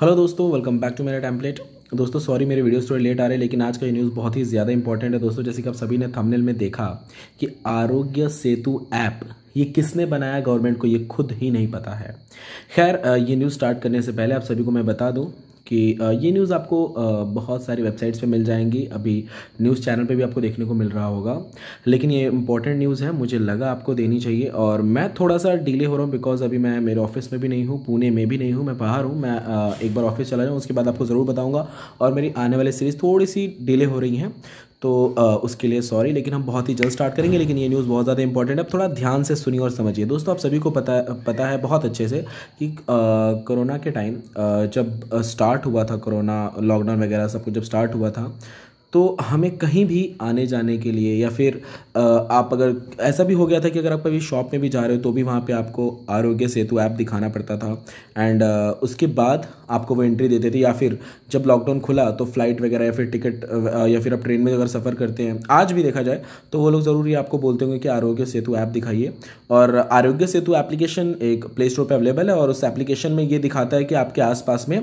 hello दोस्तों welcome back to मेरा template दोस्तों सॉरी मेरे वीडियोस थोड़े लेट आ रहे हैं लेकिन आज का ये न्यूज़ बहुत ही ज़्यादा इंपॉर्टेंट है दोस्तों जैसे कि आप सभी ने थंबनेल में देखा कि आरोग्य सेतु ऐप ये किसने बनाया गवर्नमेंट को ये खुद ही नहीं पता है खैर ये न्यूज़ स्टार्ट करने से पहले आप सभी को मैं बता दूँ कि ये न्यूज़ आपको बहुत सारी वेबसाइट्स पे मिल जाएंगी अभी न्यूज़ चैनल पे भी आपको देखने को मिल रहा होगा लेकिन ये इंपॉर्टेंट न्यूज़ है मुझे लगा आपको देनी चाहिए और मैं थोड़ा सा डिले हो रहा हूँ बिकॉज अभी मैं मेरे ऑफिस में भी नहीं हूँ पुणे में भी नहीं हूँ मैं बाहर हूँ मैं एक बार ऑफिस चला जाऊँ उसके बाद आपको ज़रूर बताऊँगा और मेरी आने वाली सीरीज़ थोड़ी सी डिले हो रही हैं तो आ, उसके लिए सॉरी लेकिन हम बहुत ही जल्द स्टार्ट करेंगे लेकिन ये न्यूज़ बहुत ज़्यादा इंपॉर्टेंट है अब थोड़ा ध्यान से सुनिए और समझिए दोस्तों आप सभी को पता पता है बहुत अच्छे से कि कोरोना के टाइम जब स्टार्ट स्टार्ट हुआ था कोरोना लॉकडाउन वगैरह सब कुछ जब स्टार्ट हुआ था तो हमें कहीं भी आने जाने के लिए या फिर आप अगर ऐसा भी हो गया था कि अगर आप कभी शॉप में भी जा रहे हो तो भी वहाँ पे आपको आरोग्य सेतु ऐप दिखाना पड़ता था एंड उसके बाद आपको वो एंट्री देते थे या फिर जब लॉकडाउन खुला तो फ्लाइट वगैरह या फिर टिकट या फिर आप ट्रेन में अगर सफ़र करते हैं आज भी देखा जाए तो वो लोग जरूरी आपको बोलते होंगे कि आरोग्य सेतु ऐप दिखाइए और आरोग्य सेतु एप्लीकेशन एक प्ले स्टोर पर अवेलेबल है और उस एप्लीकेशन में ये दिखाता है कि आपके आसपास में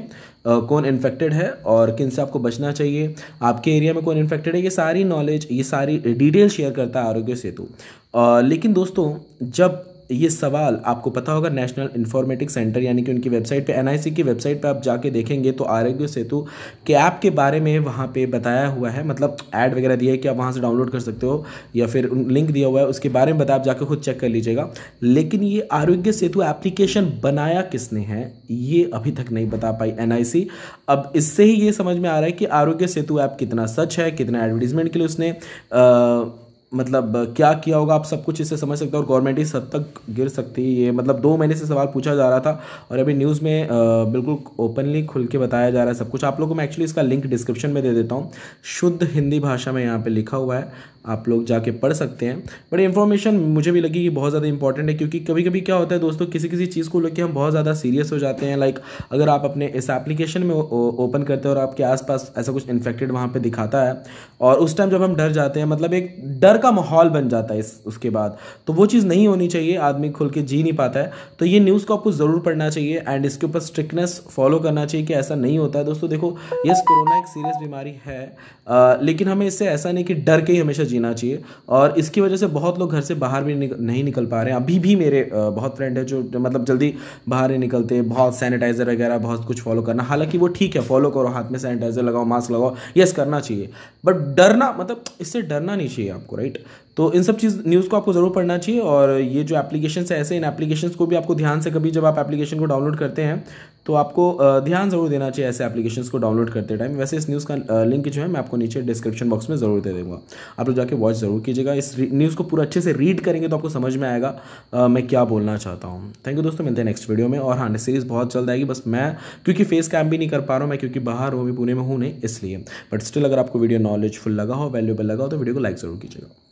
कौन इन्फेक्टेड है और किन से आपको बचना चाहिए आपके एरिया में कौन इन्फेक्टेड है ये सारी नॉलेज ये सारी डिटेल शेयर करता है आरोग्य सेतु लेकिन दोस्तों जब ये सवाल आपको पता होगा नेशनल इन्फॉर्मेटिक्स सेंटर यानी कि उनकी वेबसाइट पे एनआईसी की वेबसाइट पे आप जाके देखेंगे तो आरोग्य सेतु के ऐप के बारे में वहाँ पे बताया हुआ है मतलब ऐड वगैरह दिया है कि आप वहाँ से डाउनलोड कर सकते हो या फिर लिंक दिया हुआ है उसके बारे में बताया आप जाके खुद चेक कर लीजिएगा लेकिन ये आरोग्य सेतु एप्लीकेशन बनाया किसने है ये अभी तक नहीं बता पाई एन अब इससे ही ये समझ में आ रहा है कि आरोग्य सेतु ऐप कितना सच है कितना एडवर्टीजमेंट के लिए उसने आ, मतलब क्या किया होगा आप सब कुछ इससे समझ सकते हो और गवर्नमेंट इस हद तक गिर सकती है ये मतलब दो महीने से सवाल पूछा जा रहा था और अभी न्यूज़ में बिल्कुल ओपनली खुल के बताया जा रहा है सब कुछ आप लोगों को मैं एक्चुअली इसका लिंक डिस्क्रिप्शन में दे देता हूँ शुद्ध हिंदी भाषा में यहाँ पर लिखा हुआ है आप लोग जाके पढ़ सकते हैं बट इन्फॉर्मेशन मुझे भी लगी कि बहुत ज़्यादा इंपॉर्टेंट है क्योंकि कभी कभी क्या होता है दोस्तों किसी किसी चीज़ को लेकर हम बहुत ज़्यादा सीरियस हो जाते हैं लाइक अगर आप अपने इस एप्लीकेशन में ओपन करते हैं और आपके आसपास ऐसा कुछ इन्फेक्टेड वहाँ पर दिखाता है और उस टाइम जब हम डर जाते हैं मतलब एक डर का माहौल बन जाता है इस उसके बाद तो वो चीज़ नहीं होनी चाहिए आदमी खुल के जी नहीं पाता है तो ये न्यूज़ को आपको ज़रूर पढ़ना चाहिए एंड इसके ऊपर स्ट्रिकनेस फॉलो करना चाहिए कि ऐसा नहीं होता है दोस्तों देखो यस कोरोना एक सीरियस बीमारी है आ, लेकिन हमें इससे ऐसा नहीं कि डर के ही हमेशा जीना चाहिए और इसकी वजह से बहुत लोग घर से बाहर भी निक, नहीं निकल पा रहे हैं अभी भी मेरे बहुत फ्रेंड है जो मतलब जल्दी बाहर नहीं निकलते बहुत सैनिटाइज़र वगैरह बहुत कुछ फॉलो करना हालांकि वो ठीक है फॉलो करो हाथ में सैनिटाइज़र लगाओ मास्क लगाओ यस करना चाहिए बट डरना मतलब इससे डरना नहीं चाहिए आपको राइट तो इन सब चीज़ न्यूज़ को आपको ज़रूर पढ़ना चाहिए और ये जो एप्लीकेशन है ऐसे इन एप्लीकेशन को भी आपको ध्यान से कभी जब आप एप्लीकेशन को डाउनलोड करते हैं तो आपको ध्यान ज़रूर देना चाहिए ऐसे एप्लीकेशन को डाउनलोड करते टाइम वैसे इस न्यूज़ का लिंक जो है मैं आपको नीचे डिस्क्रिप्शन बॉक्स में ज़रूर दे दूँगा आप लोग जाके वॉच ज़रूर कीजिएगा इस न्यूज़ को पूरा अच्छे से रीड करेंगे तो आपको समझ में आएगा मैं क्या बोलना चाहता हूँ थैंक यू दोस्तों मिलते हैं नेक्स्ट वीडियो में और हाँ सीरीज़ बहुत जल्द आएगी बस मैं क्योंकि फेस कैम भी नहीं कर पा रहा हूँ मैं क्योंकि बाहर हूँ भी पुणे में हूँ नहीं इसलिए बट स्टिल अगर आपको वीडियो नॉलेजफुल लगा हो वैल्यूबल लगा हो तो वीडियो को लाइक ज़रूर कीजिएगा